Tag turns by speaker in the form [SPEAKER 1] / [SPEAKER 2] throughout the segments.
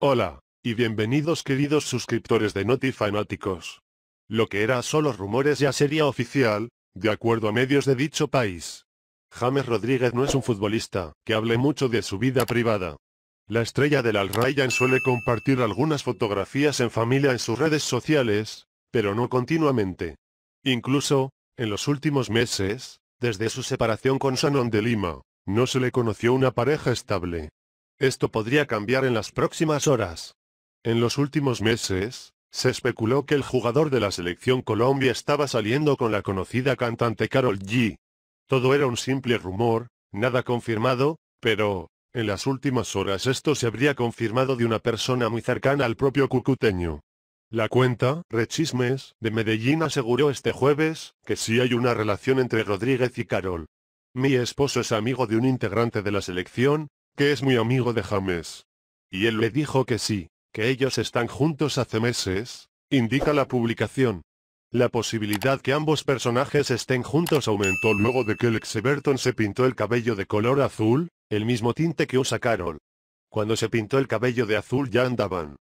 [SPEAKER 1] Hola, y bienvenidos queridos suscriptores de NotiFanáticos. Lo que era solo rumores ya sería oficial, de acuerdo a medios de dicho país. James Rodríguez no es un futbolista, que hable mucho de su vida privada. La estrella del Al Rayyan suele compartir algunas fotografías en familia en sus redes sociales, pero no continuamente. Incluso, en los últimos meses, desde su separación con Shannon de Lima, no se le conoció una pareja estable. Esto podría cambiar en las próximas horas. En los últimos meses, se especuló que el jugador de la selección Colombia estaba saliendo con la conocida cantante Carol G. Todo era un simple rumor, nada confirmado, pero, en las últimas horas esto se habría confirmado de una persona muy cercana al propio cucuteño. La cuenta, Rechismes, de Medellín aseguró este jueves, que sí hay una relación entre Rodríguez y Carol. Mi esposo es amigo de un integrante de la selección, que es muy amigo de James. Y él le dijo que sí, que ellos están juntos hace meses, indica la publicación. La posibilidad que ambos personajes estén juntos aumentó luego de que Lex Everton se pintó el cabello de color azul, el mismo tinte que usa Carol. Cuando se pintó el cabello de azul ya andaban.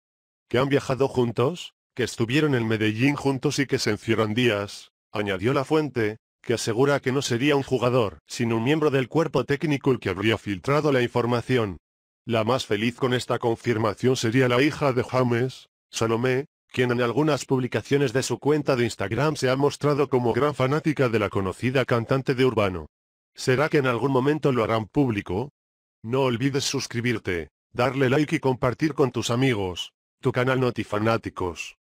[SPEAKER 1] Que han viajado juntos, que estuvieron en Medellín juntos y que se encierran días, añadió la fuente, que asegura que no sería un jugador, sino un miembro del cuerpo técnico el que habría filtrado la información. La más feliz con esta confirmación sería la hija de James, Salomé, quien en algunas publicaciones de su cuenta de Instagram se ha mostrado como gran fanática de la conocida cantante de Urbano. ¿Será que en algún momento lo harán público? No olvides suscribirte, darle like y compartir con tus amigos, tu canal Notifanáticos.